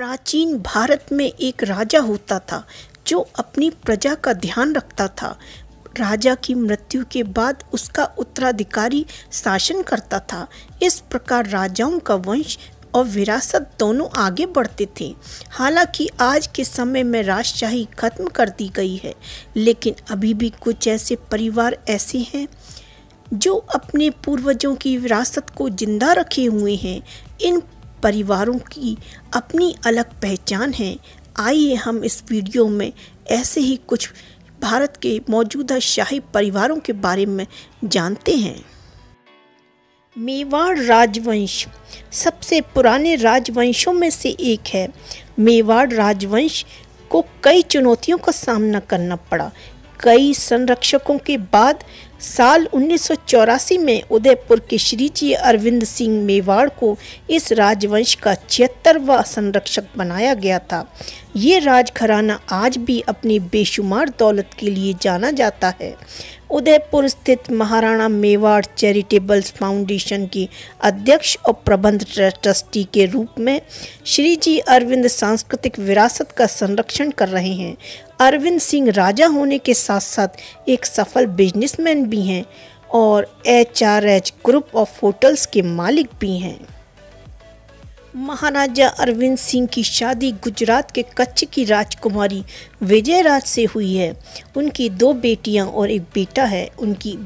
प्राचीन भारत में एक राजा होता था जो अपनी प्रजा का ध्यान रखता था राजा की मृत्यु के बाद उसका उत्तराधिकारी शासन करता था इस प्रकार राजाओं का वंश और विरासत दोनों आगे बढ़ते थे हालांकि आज के समय में राजशाही खत्म कर दी गई है लेकिन अभी भी कुछ ऐसे परिवार ऐसे हैं जो अपने पूर्वजों की विरासत को जिंदा रखे हुए हैं इन परिवारों की अपनी अलग पहचान है आइए हम इस वीडियो में ऐसे ही कुछ भारत के मौजूदा शाही परिवारों के बारे में जानते हैं मेवाड़ राजवंश सबसे पुराने राजवंशों में से एक है मेवाड़ राजवंश को कई चुनौतियों का सामना करना पड़ा कई संरक्षकों के बाद साल उन्नीस में उदयपुर के श्री जी अरविंद सिंह मेवाड़ को इस राजवंश का छिहत्तरवा संरक्षक बनाया गया था ये राजघराना आज भी अपनी बेशुमार दौलत के लिए जाना जाता है उदयपुर स्थित महाराणा मेवाड़ चैरिटेबल्स फाउंडेशन की अध्यक्ष और प्रबंध ट्रस्टी के रूप में श्री जी अरविंद सांस्कृतिक विरासत का संरक्षण कर रहे हैं अरविंद सिंह राजा होने के साथ साथ एक सफल बिजनेसमैन भी हैं और H R H group of hotels के मालिक भी हैं महाराजा अरविंद सिंह की शादी गुजरात के कच्छ की राजकुमारी विजयराज से हुई है उनकी दो बेटियां और एक बेटा है उनकी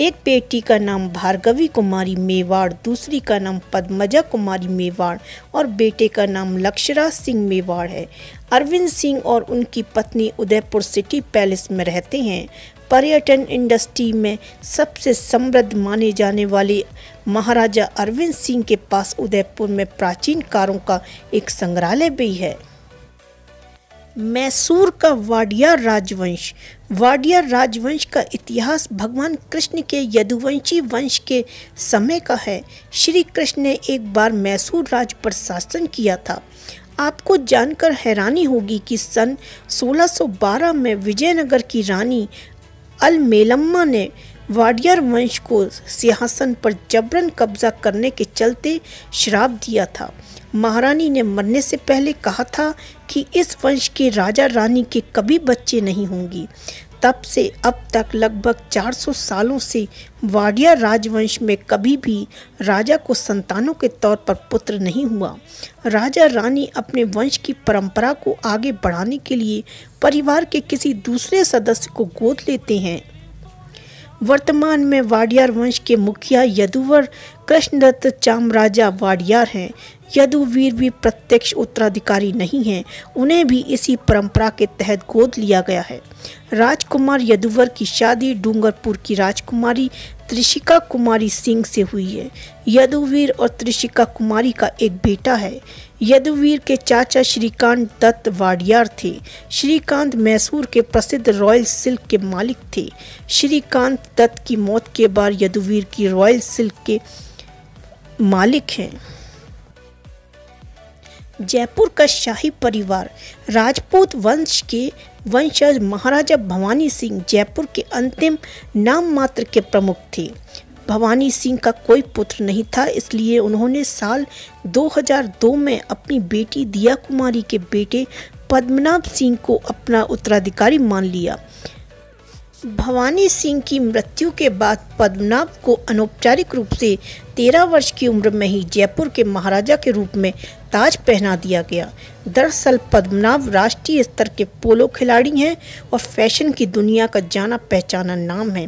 एक बेटी का नाम भार्गवी कुमारी मेवाड़ दूसरी का नाम पद्मजा कुमारी मेवाड़ और बेटे का नाम लक्षराज सिंह मेवाड़ है अरविंद सिंह और उनकी पत्नी उदयपुर सिटी पैलेस में रहते हैं पर्यटन इंडस्ट्री में सबसे समृद्ध माने जाने वाले महाराजा अरविंद सिंह के पास उदयपुर में प्राचीन कारों का एक संग्रहालय भी है मैसूर का वाडिया राजवंश वाडिया राजवंश का इतिहास भगवान कृष्ण के यदुवंशी वंश के समय का है श्री कृष्ण ने एक बार मैसूर राज पर शासन किया था आपको जानकर हैरानी होगी कि सन 1612 में विजयनगर की रानी अलमेलम्मा ने वाडियर वंश को सिंहासन पर जबरन कब्जा करने के चलते श्राप दिया था महारानी ने मरने से पहले कहा था कि इस वंश के राजा रानी के कभी बच्चे नहीं होंगे तब से अब तक लगभग 400 सालों से वाडिया राजवंश में कभी भी राजा को संतानों के तौर पर पुत्र नहीं हुआ राजा रानी अपने वंश की परंपरा को आगे बढ़ाने के लिए परिवार के किसी दूसरे सदस्य को गोद लेते हैं वर्तमान में वाडियार वंश के मुखिया यदुवर कृष्णदत्त चामराजा वाडियार हैं यदुवीर भी प्रत्यक्ष उत्तराधिकारी नहीं हैं उन्हें भी इसी परंपरा के तहत गोद लिया गया है राजकुमार यदुवर की शादी डूंगरपुर की राजकुमारी त्रिशिका कुमारी सिंह से हुई है यदुवीर और त्रिशिका कुमारी का एक बेटा है यदुवीर के चाचा श्रीकांत दत्त वाडियार थे श्रीकांत मैसूर के प्रसिद्ध रॉयल सिल्क के मालिक थे श्रीकांत दत्त की मौत के बाद यदुवीर की रॉयल सिल्क के मालिक हैं जयपुर का शाही परिवार राजपूत वंश के वंशज महाराजा भवानी सिंह जयपुर के अंतिम नाम मात्र के प्रमुख थे भवानी सिंह का कोई पुत्र नहीं था इसलिए उन्होंने साल 2002 में अपनी बेटी दिया कुमारी के बेटे पद्मनाभ सिंह को अपना उत्तराधिकारी मान लिया भवानी सिंह की मृत्यु के बाद पद्मनाभ को अनौपचारिक रूप से तेरह वर्ष की उम्र में ही जयपुर के महाराजा के रूप में ताज पहना दिया गया दरअसल पद्मनाभ राष्ट्रीय स्तर के पोलो खिलाड़ी हैं और फैशन की दुनिया का जाना पहचाना नाम है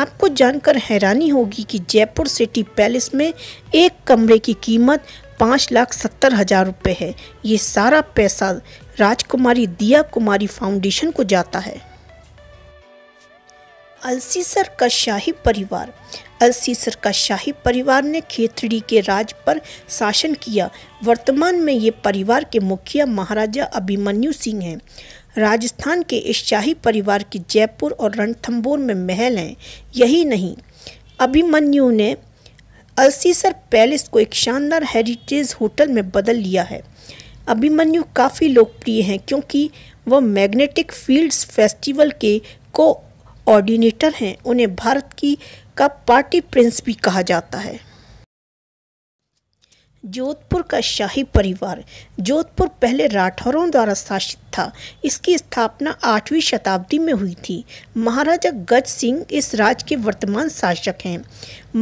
आपको जानकर हैरानी होगी कि जयपुर सिटी पैलेस में एक कमरे की कीमत पाँच लाख सत्तर हज़ार रुपये है ये सारा पैसा राजकुमारी दिया कुमारी फाउंडेशन को जाता है अलसीसर का शाही परिवार अलसीसर का शाही परिवार ने खेतड़ी के राज पर शासन किया वर्तमान में ये परिवार के मुखिया महाराजा अभिमन्यु सिंह हैं राजस्थान के इस शाही परिवार की जयपुर और रणथंबोर में महल हैं यही नहीं अभिमन्यु ने अलसीसर पैलेस को एक शानदार हेरिटेज होटल में बदल लिया है अभिमन्यु काफ़ी लोकप्रिय हैं क्योंकि वह मैग्नेटिक फील्ड्स फेस्टिवल के को ऑर्डिनेटर हैं उन्हें भारत की का पार्टी प्रिंस भी कहा जाता है जोधपुर का शाही परिवार जोधपुर पहले राठौरों द्वारा शासित था इसकी स्थापना आठवीं शताब्दी में हुई थी महाराजा गज सिंह इस राज्य के वर्तमान शासक हैं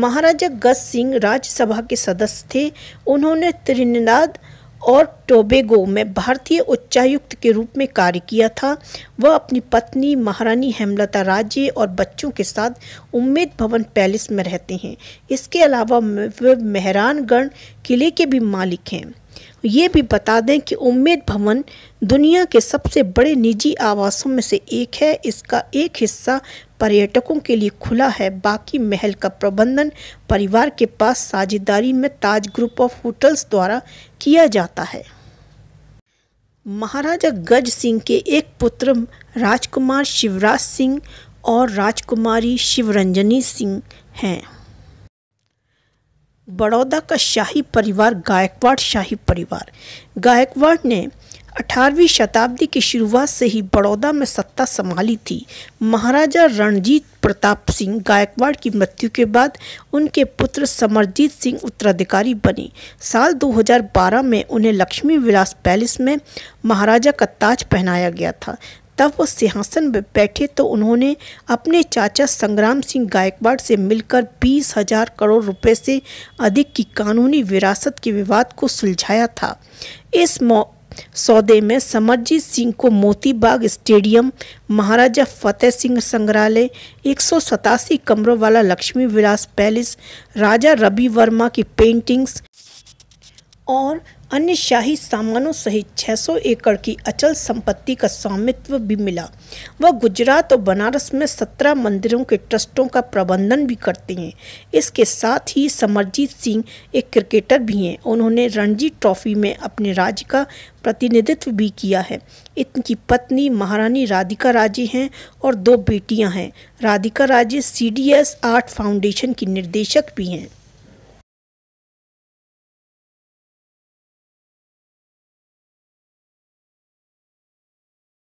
महाराजा गज सिंह राज्यसभा के सदस्य थे उन्होंने त्रिनाद और टोबेगो में भारतीय उच्चायुक्त के रूप में कार्य किया था वह अपनी पत्नी महारानी हेमलता राज्य और बच्चों के साथ उम्मीद भवन पैलेस में रहते हैं इसके अलावा वे मेहरानगढ़ किले के भी मालिक हैं ये भी बता दें कि उम्मीद भवन दुनिया के सबसे बड़े निजी आवासों में से एक है इसका एक हिस्सा पर्यटकों के लिए खुला है बाकी महल का प्रबंधन परिवार के पास साझेदारी में ताज ग्रुप ऑफ होटल्स द्वारा किया जाता है महाराजा गज सिंह के एक पुत्र राजकुमार शिवराज सिंह और राजकुमारी शिवरंजनी सिंह हैं बड़ौदा का शाही परिवार गायकवाड़ शाही परिवार गायकवाड़ ने अठारहवीं शताब्दी की शुरुआत से ही बड़ौदा में सत्ता संभाली थी महाराजा रणजीत प्रताप सिंह गायकवाड़ की मृत्यु के बाद उनके पुत्र समरजीत सिंह उत्तराधिकारी बने साल 2012 में उन्हें लक्ष्मी विलास पैलेस में महाराजा का ताज पहनाया गया था तब वो सिंहासन में बैठे तो उन्होंने अपने चाचा संग्राम सिंह गायकवाड़ से मिलकर बीस हजार करोड़ रुपए से अधिक की कानूनी विरासत के विवाद को सुलझाया था इस सौदे में समरजीत सिंह को मोती बाग स्टेडियम महाराजा फतेह सिंह संग्रहालय एक कमरों वाला लक्ष्मी विलास पैलेस राजा रवि वर्मा की पेंटिंग्स और अन्य शाही सामानों सहित 600 एकड़ की अचल संपत्ति का स्वामित्व भी मिला वह गुजरात और बनारस में 17 मंदिरों के ट्रस्टों का प्रबंधन भी करते हैं इसके साथ ही समरजीत सिंह एक क्रिकेटर भी हैं उन्होंने रणजी ट्रॉफी में अपने राज्य का प्रतिनिधित्व भी किया है इनकी पत्नी महारानी राधिका राजे हैं और दो बेटियां हैं Radhika Raje C D Art Foundation की निर्देशक भी हैं